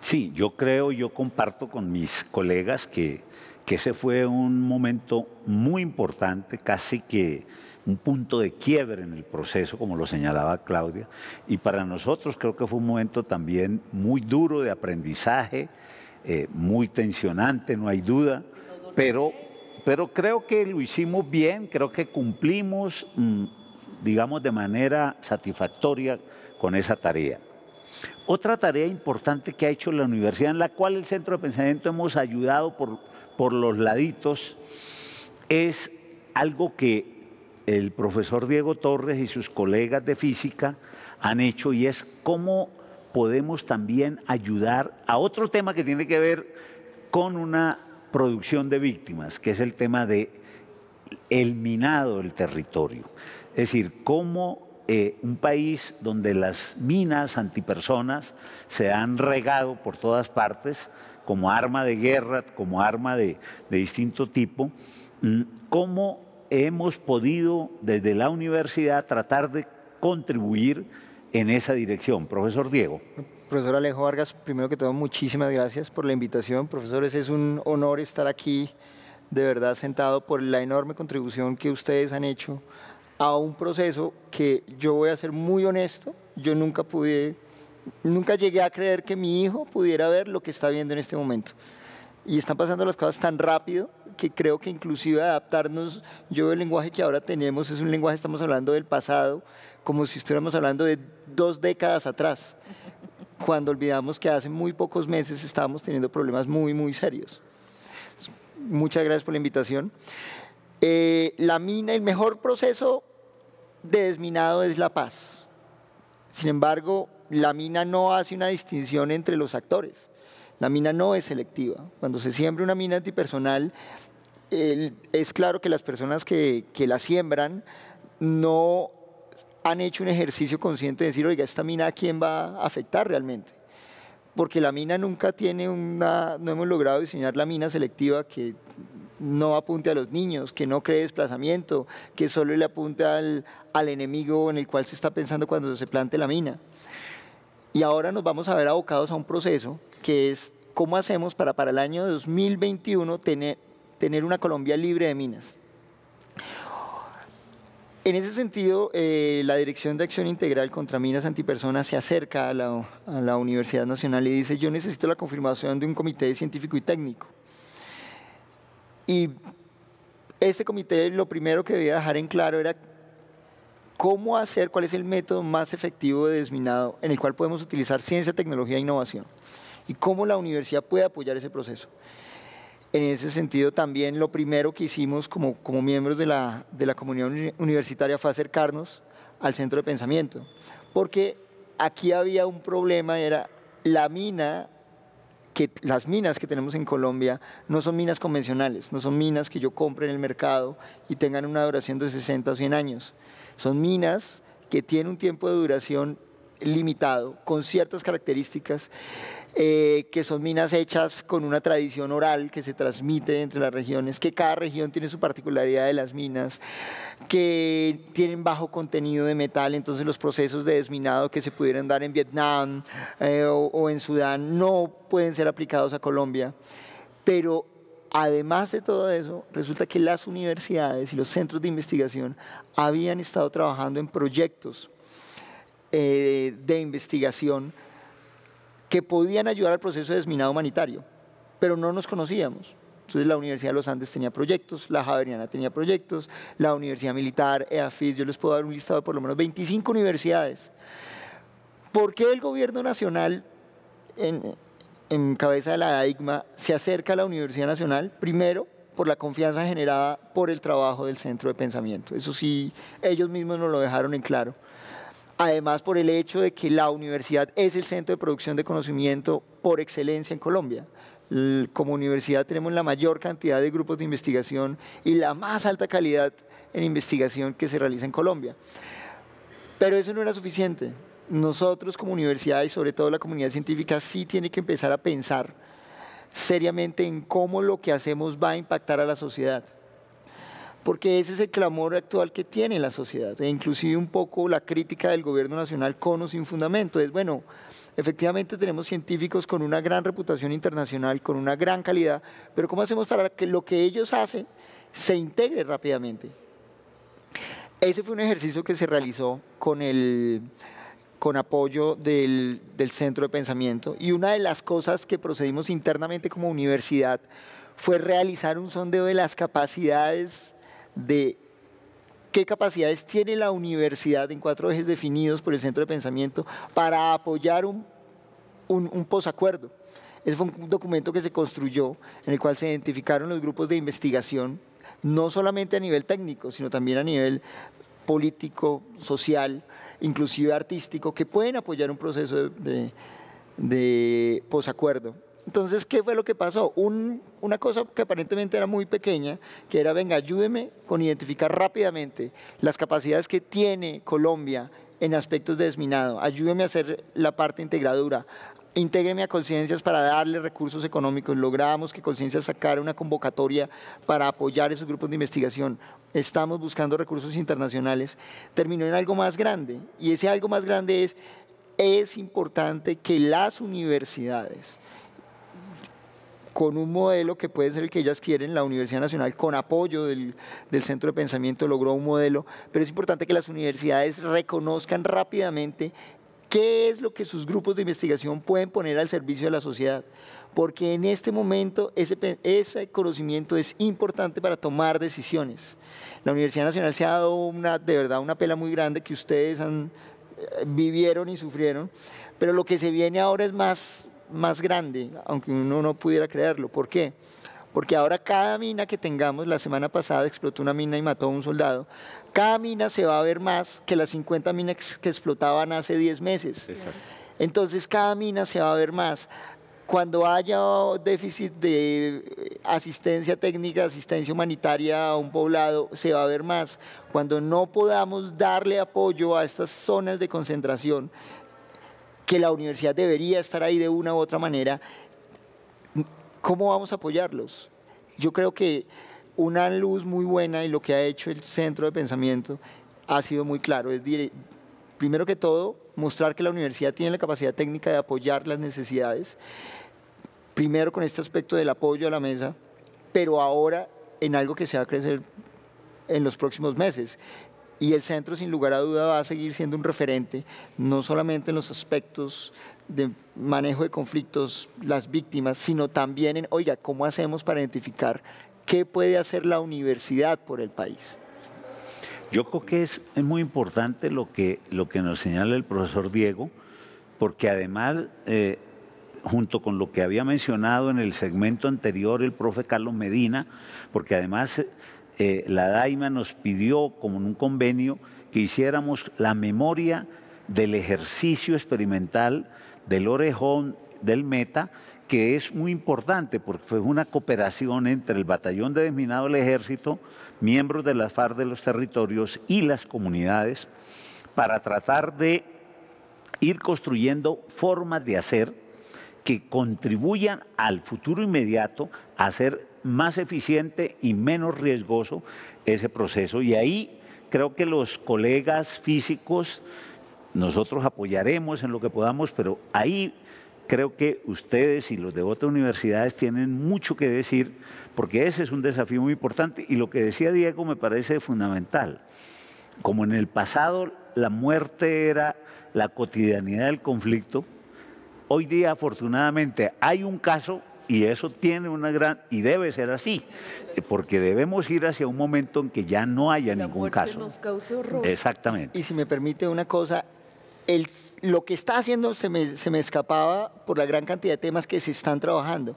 Sí, yo creo, yo comparto con mis colegas que, que ese fue un momento muy importante, casi que un punto de quiebre en el proceso, como lo señalaba Claudia, y para nosotros creo que fue un momento también muy duro de aprendizaje, eh, muy tensionante, no hay duda, pero pero creo que lo hicimos bien, creo que cumplimos, mm, digamos, de manera satisfactoria con esa tarea. Otra tarea importante que ha hecho la universidad, en la cual el Centro de Pensamiento hemos ayudado por, por los laditos, es algo que el profesor Diego Torres y sus colegas de física han hecho y es cómo podemos también ayudar a otro tema que tiene que ver con una producción de víctimas, que es el tema de el minado del territorio. Es decir, cómo eh, un país donde las minas antipersonas se han regado por todas partes como arma de guerra, como arma de, de distinto tipo, mm, cómo hemos podido desde la universidad tratar de contribuir en esa dirección. Profesor Diego.
Profesor Alejo Vargas, primero que todo, muchísimas gracias por la invitación. Profesores, es un honor estar aquí, de verdad, sentado por la enorme contribución que ustedes han hecho a un proceso que yo voy a ser muy honesto, yo nunca pude, nunca llegué a creer que mi hijo pudiera ver lo que está viendo en este momento. Y están pasando las cosas tan rápido que creo que inclusive adaptarnos, yo el lenguaje que ahora tenemos es un lenguaje, estamos hablando del pasado, como si estuviéramos hablando de dos décadas atrás, cuando olvidamos que hace muy pocos meses estábamos teniendo problemas muy, muy serios. Muchas gracias por la invitación. Eh, la mina, el mejor proceso de desminado es la paz. Sin embargo, la mina no hace una distinción entre los actores. La mina no es selectiva. Cuando se siembra una mina antipersonal, es claro que las personas que, que la siembran no han hecho un ejercicio consciente de decir, oiga, esta mina a quién va a afectar realmente. Porque la mina nunca tiene una, no hemos logrado diseñar la mina selectiva que no apunte a los niños, que no cree desplazamiento, que solo le apunte al, enemigo en el cual se está pensando cuando se plante la mina. Y ahora nos vamos a ver abocados a un proceso que es cómo hacemos para para el año 2021 tener una Colombia libre de minas. En ese sentido, eh, la Dirección de Acción Integral contra Minas Antipersonas se acerca a la, a la, Universidad Nacional y dice, yo necesito la confirmación de un comité científico y técnico. Y este comité lo primero que debía dejar en claro era cómo hacer, cuál es el método más efectivo de desminado en el cual podemos utilizar ciencia, tecnología e innovación y cómo la universidad puede apoyar ese proceso. En ese sentido, también lo primero que hicimos como, como miembros de la, comunidad universitaria fue acercarnos al centro de pensamiento, porque aquí había un problema, era la mina que las minas que tenemos en Colombia no son minas convencionales, no son minas que yo compre en el mercado y tengan una duración de 60 o 100 años. Son minas que tienen un tiempo de duración limitado, con ciertas características, eh, que son minas hechas con una tradición oral que se transmite entre las regiones, que cada región tiene su particularidad de las minas, que tienen bajo contenido de metal, entonces los procesos de desminado que se pudieran dar en Vietnam eh, o en Sudán no pueden ser aplicados a Colombia, pero además de todo eso, resulta que las universidades y los centros de investigación habían estado trabajando en proyectos eh, de investigación que podían ayudar al proceso de desminado humanitario, pero no nos conocíamos. Entonces la Universidad de los Andes tenía proyectos, la Javeriana tenía proyectos, la Universidad Militar, EAFIS, yo les puedo dar un listado de por lo menos 25 universidades. ¿Por qué el gobierno nacional, en, cabeza de la DAIGMA, se acerca a la Universidad Nacional? Primero, por la confianza generada por el trabajo del Centro de Pensamiento. Eso sí, ellos mismos nos lo dejaron en claro además por el hecho de que la universidad es el centro de producción de conocimiento por excelencia en Colombia. Como universidad tenemos la mayor cantidad de grupos de investigación y la más alta calidad en investigación que se realiza en Colombia. Pero eso no era suficiente. Nosotros como universidad y sobre todo la comunidad científica sí tiene que empezar a pensar seriamente en cómo lo que hacemos va a impactar a la sociedad porque ese es el clamor actual que tiene la sociedad, e inclusive un poco la crítica del gobierno nacional con o sin fundamento. Es bueno, efectivamente tenemos científicos con una gran reputación internacional, con una gran calidad, pero ¿cómo hacemos para que lo que ellos hacen se integre rápidamente? Ese fue un ejercicio que se realizó con el con apoyo del, del, Centro de Pensamiento. Y una de las cosas que procedimos internamente como universidad fue realizar un sondeo de las capacidades de qué capacidades tiene la universidad en cuatro ejes definidos por el centro de pensamiento para apoyar un, un, posacuerdo. Ese fue un documento que se construyó en el cual se identificaron los grupos de investigación, no solamente a nivel técnico, sino también a nivel político, social, inclusive artístico, que pueden apoyar un proceso de posacuerdo. Entonces, ¿qué fue lo que pasó? una cosa que aparentemente era muy pequeña, que era, venga, ayúdeme con identificar rápidamente las capacidades que tiene Colombia en aspectos de desminado, ayúdeme a hacer la parte integradura, intégreme a Conciencias para darle recursos económicos. Logramos que Conciencias sacara una convocatoria para apoyar esos grupos de investigación. Estamos buscando recursos internacionales. Terminó en algo más grande y ese algo más grande es, es importante que las universidades, con un modelo que puede ser el que ellas quieren. La Universidad Nacional, con apoyo del, Centro de Pensamiento, logró un modelo, pero es importante que las universidades reconozcan rápidamente qué es lo que sus grupos de investigación pueden poner al servicio de la sociedad, porque en este momento ese, conocimiento es importante para tomar decisiones. La Universidad Nacional se ha dado una, de verdad una pela muy grande que ustedes han, eh, vivieron y sufrieron, pero lo que se viene ahora es más más grande, aunque uno no pudiera creerlo. ¿Por qué? Porque ahora cada mina que tengamos, la semana pasada explotó una mina y mató a un soldado, cada mina se va a ver más que las 50 minas que explotaban hace 10 meses. Entonces cada mina se va a ver más. Cuando haya déficit de asistencia técnica, asistencia humanitaria a un poblado, se va a ver más. Cuando no podamos darle apoyo a estas zonas de concentración, que la universidad debería estar ahí de una u otra manera, ¿cómo vamos a apoyarlos? Yo creo que una luz muy buena y lo que ha hecho el centro de pensamiento ha sido muy claro. Es decir, primero que todo, mostrar que la universidad tiene la capacidad técnica de apoyar las necesidades, primero con este aspecto del apoyo a la mesa, pero ahora en algo que se va a crecer en los próximos meses, y el centro, sin lugar a duda, va a seguir siendo un referente, no solamente en los aspectos de manejo de conflictos, las víctimas, sino también en, oiga, ¿cómo hacemos para identificar qué puede hacer la universidad por el país?
Yo creo que es, muy importante lo que, lo que nos señala el profesor Diego, porque además, eh, junto con lo que había mencionado en el segmento anterior el profe Carlos Medina, porque además eh, la DAIMA nos pidió, como en un convenio, que hiciéramos la memoria del ejercicio experimental del orejón del meta, que es muy importante porque fue una cooperación entre el batallón de desminado del ejército, miembros de la FARC de los territorios y las comunidades para tratar de ir construyendo formas de hacer que contribuyan al futuro inmediato a hacer más eficiente y menos riesgoso ese proceso. Y ahí creo que los colegas físicos, nosotros apoyaremos en lo que podamos, pero ahí creo que ustedes y los de otras universidades tienen mucho que decir, porque ese es un desafío muy importante. Y lo que decía Diego me parece fundamental. Como en el pasado la muerte era la cotidianidad del conflicto, hoy día afortunadamente hay un caso y eso tiene una gran, y debe ser así, porque debemos ir hacia un momento en que ya no haya ningún caso. Exactamente.
Y si me permite una cosa, lo que está haciendo se me, se me, escapaba por la gran cantidad de temas que se están trabajando,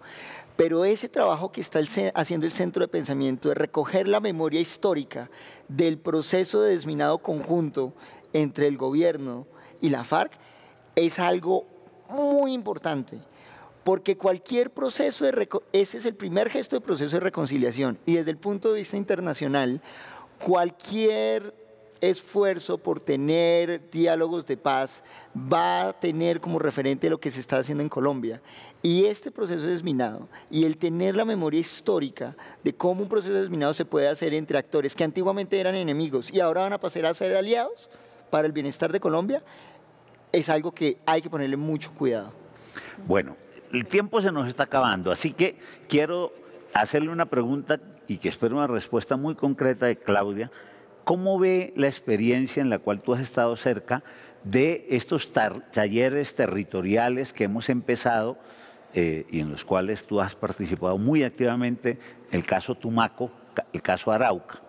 pero ese trabajo que está haciendo el Centro de Pensamiento de recoger la memoria histórica del proceso de desminado conjunto entre el gobierno y la FARC es algo muy importante porque cualquier proceso de... Ese es el primer gesto de proceso de reconciliación. Y desde el punto de vista internacional, cualquier esfuerzo por tener diálogos de paz va a tener como referente lo que se está haciendo en Colombia. Y este proceso de desminado y el tener la memoria histórica de cómo un proceso de desminado se puede hacer entre actores que antiguamente eran enemigos y ahora van a pasar a ser aliados para el bienestar de Colombia, es algo que hay que ponerle mucho cuidado.
Bueno, el tiempo se nos está acabando, así que quiero hacerle una pregunta y que espero una respuesta muy concreta de Claudia. ¿Cómo ve la experiencia en la cual tú has estado cerca de estos talleres territoriales que hemos empezado eh, y en los cuales tú has participado muy activamente? El caso Tumaco, el caso Arauca.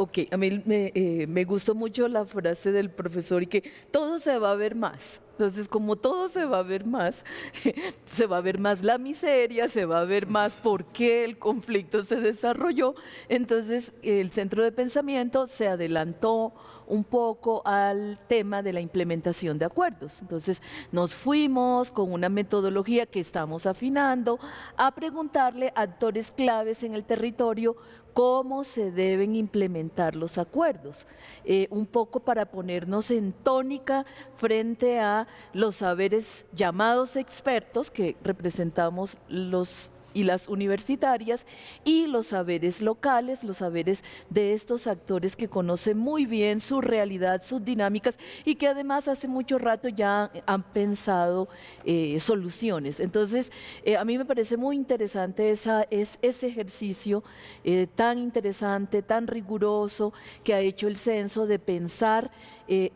Ok, a mí eh, me, gustó mucho la frase del profesor y que todo se va a ver más. Entonces, como todo se va a ver más, se va a ver más la miseria, se va a ver más por qué el conflicto se desarrolló. Entonces, el centro de pensamiento se adelantó un poco al tema de la implementación de acuerdos. Entonces, nos fuimos con una metodología que estamos afinando a preguntarle a actores claves en el territorio cómo se deben implementar los acuerdos, eh, un poco para ponernos en tónica frente a los saberes llamados expertos que representamos los y las universitarias y los saberes locales, los saberes de estos actores que conocen muy bien su realidad, sus dinámicas y que además hace mucho rato ya han pensado eh, soluciones. Entonces, eh, a mí me parece muy interesante esa, es, ese ejercicio eh, tan interesante, tan riguroso que ha hecho el censo de pensar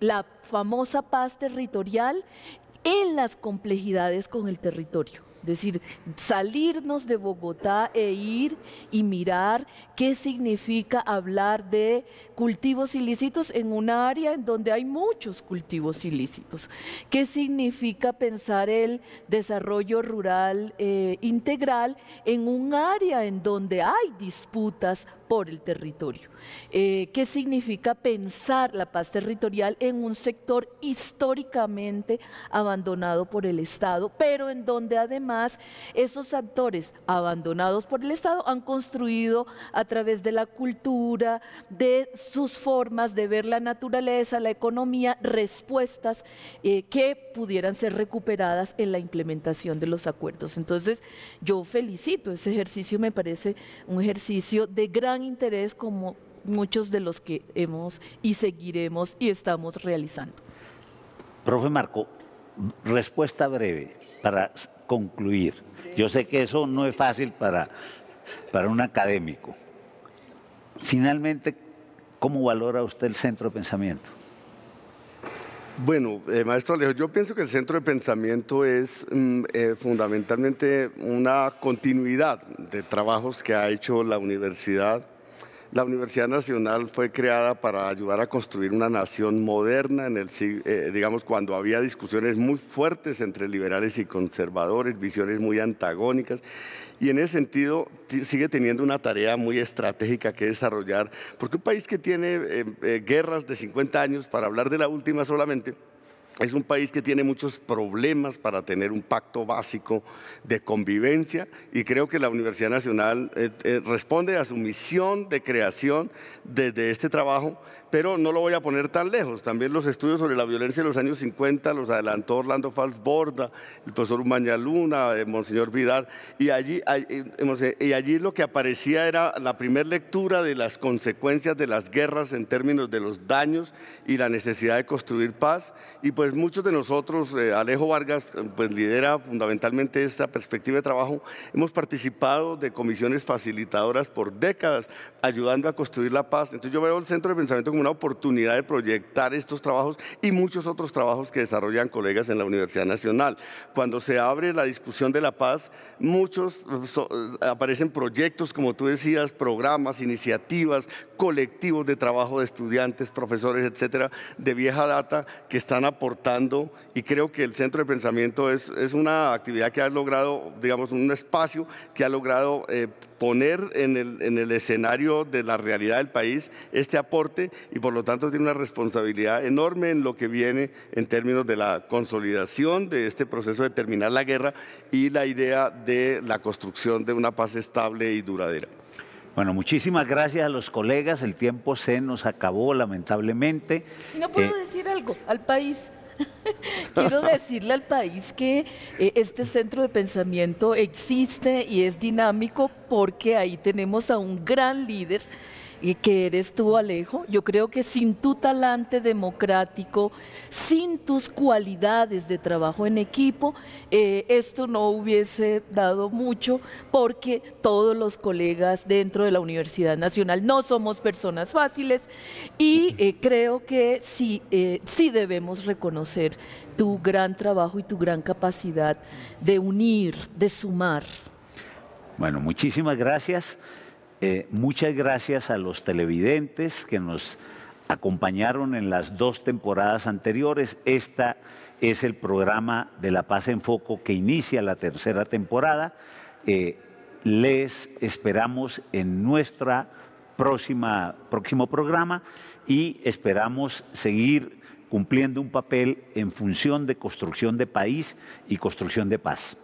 la famosa paz territorial en las complejidades con el territorio decir, salirnos de Bogotá e ir y mirar qué significa hablar de cultivos ilícitos en un área en donde hay muchos cultivos ilícitos. ¿Qué significa pensar el desarrollo rural eh, integral en un área en donde hay disputas por el territorio. Eh, ¿Qué significa pensar la paz territorial en un sector históricamente abandonado por el Estado, pero en donde además esos actores abandonados por el Estado han construido a través de la cultura, de sus formas de ver la naturaleza, la economía, respuestas eh, que pudieran ser recuperadas en la implementación de los acuerdos? Entonces, yo felicito ese ejercicio, me parece un ejercicio de gran interés como muchos de los que hemos y seguiremos y estamos realizando.
Profe Marco, respuesta breve para concluir. Yo sé que eso no es fácil para, para un académico. Finalmente, ¿cómo valora usted el centro de pensamiento?
Bueno, eh, maestro Alejo, yo pienso que el centro de pensamiento es mm, eh, fundamentalmente una continuidad de trabajos que ha hecho la universidad la Universidad Nacional fue creada para ayudar a construir una nación moderna en el eh, digamos cuando había discusiones muy fuertes entre liberales y conservadores, visiones muy antagónicas y en ese sentido sigue teniendo una tarea muy estratégica que desarrollar, porque un país que tiene eh, eh, guerras de 50 años para hablar de la última solamente es un país que tiene muchos problemas para tener un pacto básico de convivencia y creo que la Universidad Nacional eh, eh, responde a su misión de creación desde este trabajo pero no lo voy a poner tan lejos. También los estudios sobre la violencia de los años 50 los adelantó Orlando Fals Borda, el profesor Mañaluna, el eh, Monseñor Vidal, y allí, eh, eh, y allí lo que aparecía era la primera lectura de las consecuencias de las guerras en términos de los daños y la necesidad de construir paz. Y pues muchos de nosotros, Alejo Vargas, pues lidera fundamentalmente esta perspectiva de trabajo, hemos participado de comisiones facilitadoras por décadas, ayudando a construir la paz. Entonces yo veo el Centro de Pensamiento como una oportunidad de proyectar estos trabajos y muchos otros trabajos que desarrollan colegas en la Universidad Nacional. Cuando se abre la discusión de la paz, muchos eh, eh, aparecen proyectos, como tú decías, programas, iniciativas, colectivos de trabajo de estudiantes, profesores, etcétera, de vieja data que están aportando y creo que el Centro de Pensamiento es, es una actividad que ha logrado, digamos, un espacio que ha logrado eh, poner el, en el escenario de la realidad del país este aporte y por lo tanto tiene una responsabilidad enorme en lo que viene en términos de la consolidación de este proceso de terminar la guerra y la idea de la construcción de una paz estable
y duradera. Bueno, muchísimas gracias a los colegas. El tiempo se nos acabó, lamentablemente. Y no puedo eh,
decir algo al país. Quiero decirle al país que eh, este centro de pensamiento existe y es dinámico porque ahí tenemos a un gran líder que eres tú, Alejo. Yo creo que sin tu talante democrático, sin tus cualidades de trabajo en equipo, eh, esto no hubiese dado mucho porque todos los colegas dentro de la Universidad Nacional no somos personas fáciles y eh, creo que sí, eh, sí debemos reconocer tu gran trabajo y tu gran capacidad de unir, de sumar.
Bueno, muchísimas gracias. Eh, muchas gracias a los televidentes que nos acompañaron en las dos temporadas anteriores. Esta es el programa de La Paz en Foco que inicia la tercera temporada. Eh, les esperamos en nuestro próximo programa y esperamos seguir cumpliendo un papel en función de construcción de país y construcción de paz.